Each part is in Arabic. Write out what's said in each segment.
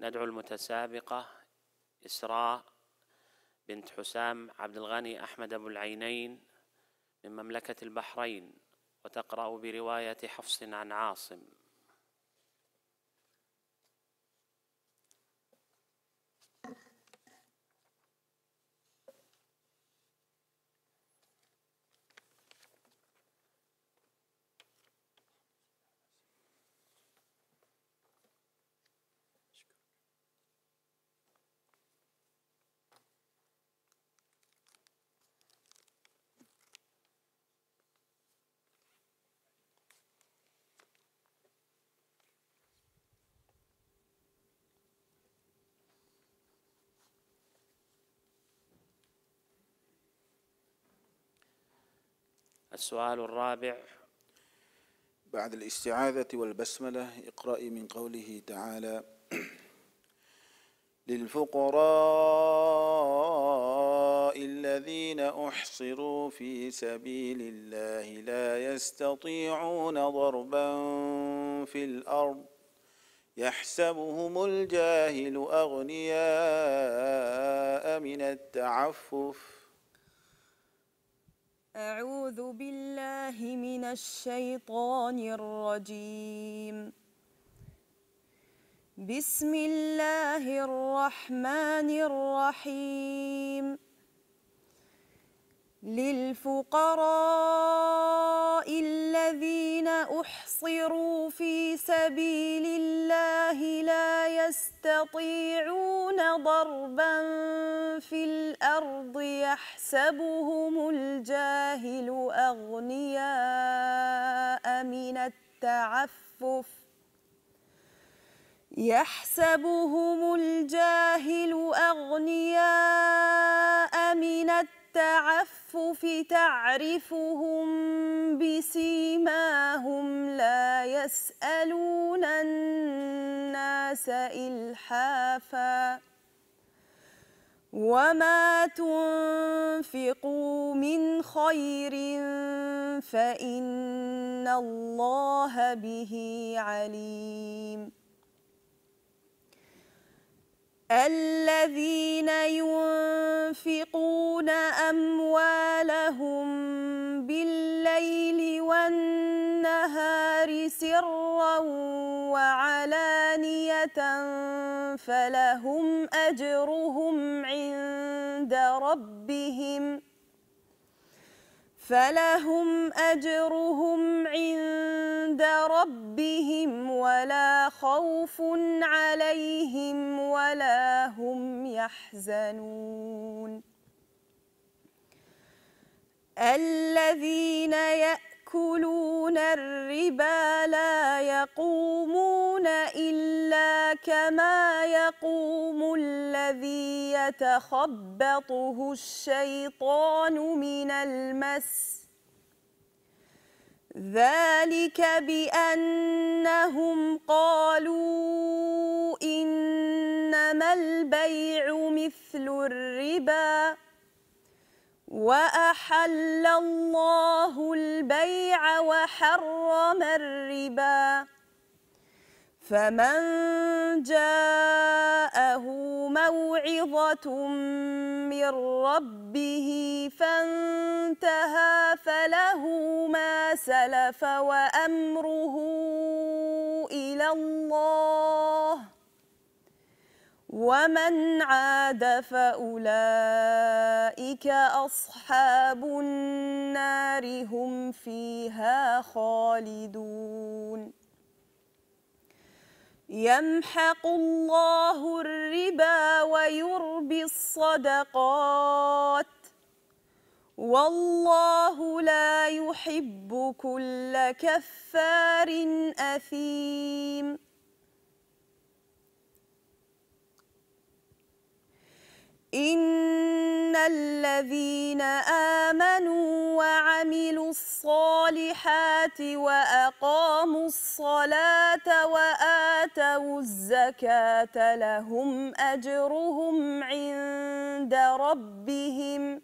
ندعو المتسابقة إسراء بنت حسام عبد الغني أحمد أبو العينين من مملكة البحرين وتقرأ برواية حفص عن عاصم السؤال الرابع بعد الاستعاذة والبسملة اقرأي من قوله تعالى للفقراء الذين أحصروا في سبيل الله لا يستطيعون ضربا في الأرض يحسبهم الجاهل أغنياء من التعفف أعوذ بالله من الشيطان الرجيم بسم الله الرحمن الرحيم للفقراء الذين أحصروا في سبيل الله لا يستطيعون ضربا في الله الأرض يحسبهم الجاهل أغنياء من التعفف يحسبهم الجاهل أغنياء من التعفف تعرفهم بسيماهم لا يسألون الناس إلحافاً وما تنفقوا من خير فإن الله به عليم الذين ينفقون أموالهم بالليل والنهار سرا وعلانية فلهم أجرهم عند ربهم فلهم أجرهم عند ربهم ولا خوف عليهم ولا هم يحزنون الذين يأكلون الربا لا يقومون إلا كما يقوم الذي يتخبطه الشيطان من المس ذلك بأنهم قالوا إنما البيع مثل الربا وأحل الله البيع وحرم الربا فمن جاءه موعظة من ربه فانتهى فله ما سلف وأمره إلى الله ومن عاد فأولئك أصحاب النار هم فيها خالدون يمحق الله الربا ويربي الصدقات والله لا يحب كل كفار أثيم إن الذين آمنوا وعملوا الصالحات وأقاموا الصلاة وآتوا الزكاة لهم أجرهم عند ربهم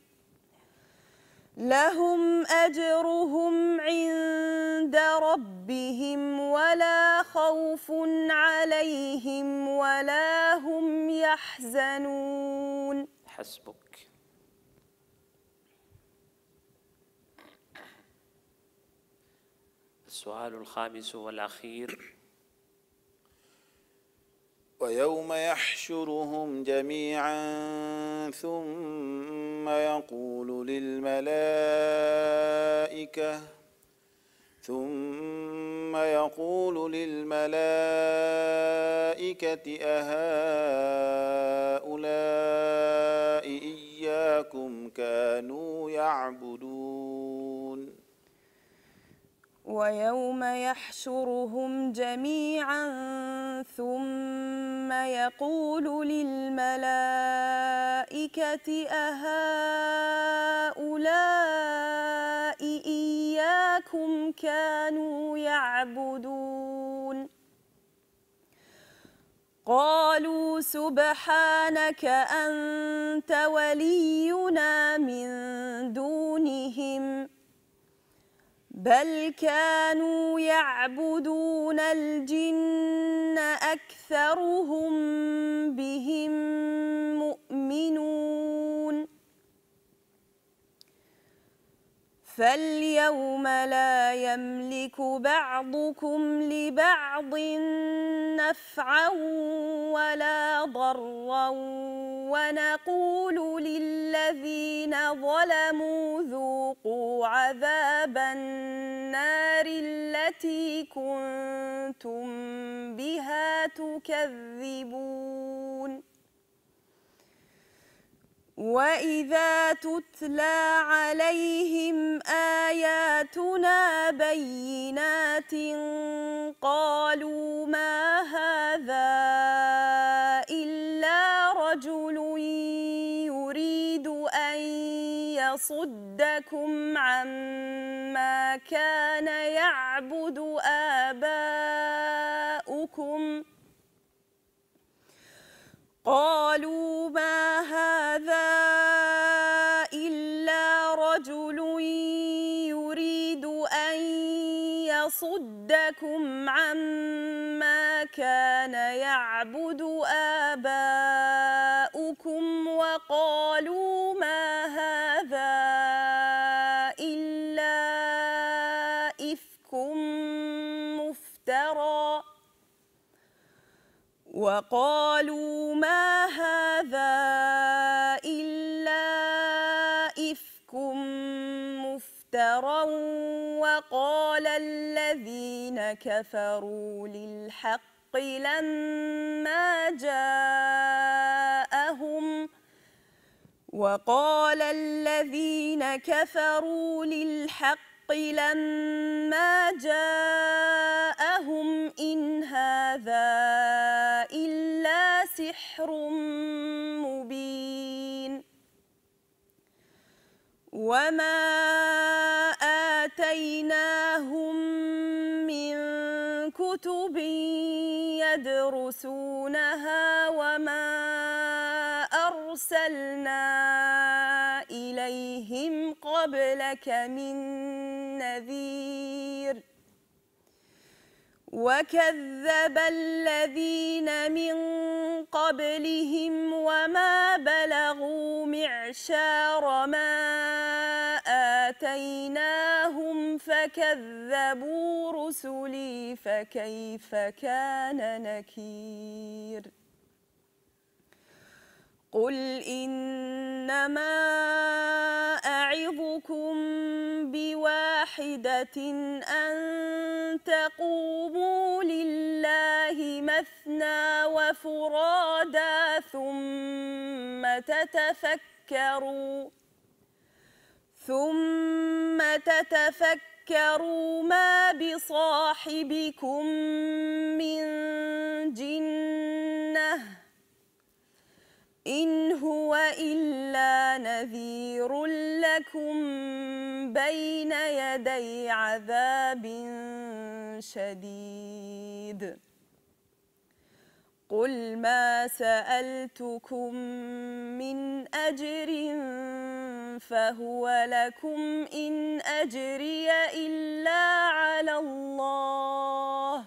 لهم أجرهم عند ربهم ولا خوف عليهم ولا هم يحزنون حسبك السؤال الخامس والأخير ويوم يحشرهم جميعا ثم يقول للملائكة ثم يقول للملائكة أهؤلاء إياكم كانوا يعبدون ويوم يحشرهم جميعا ثم يقول للملائكة أهؤلاء إياكم كانوا يعبدون قالوا سبحانك أنت ولينا من دونهم بل كانوا يعبدون الجن أكثرهم بهم مؤمنون فاليوم لا يملك بعضكم لبعض نفعا ولا ضرا ونقول للذين ظلموا ذوقوا عذاب النار التي كنتم بها تكذبون وإذا تتلى عليهم آياتنا بينات قالوا ما هذا إلا رجل يريد أن يصدكم عما كان يعبد آباؤكم قالوا ما يصدكم عما كان يعبد آباؤكم وقالوا ما هذا إلا إفك مفترى وقالوا ما هذا إلا مفترى كفروا للحق لما جاءهم وقال الذين كفروا للحق لما جاءهم إن هذا إلا سحر مبين وما كتب يدرسونها وما أرسلنا إليهم قبلك من نذير وكذب الذين من قبلهم وما بلغوا معشار ما آتيناه كذبوا رسلي فكيف كان نكير قل إنما أعظكم بواحدة أن تقوموا لله مثنى وفرادا ثم تتفكروا ثم تتفكروا تذكروا ما بصاحبكم من جنة إن هو إلا نذير لكم بين يدي عذاب شديد قل ما سألتكم من أجر فهو لكم إن أجري إلا على الله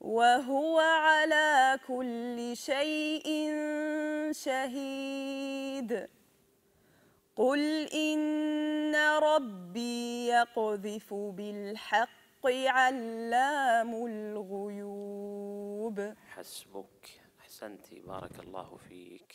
وهو على كل شيء شهيد قل إن ربي يقذف بالحق علام الغيوب حسبك أحسنتي بارك الله فيك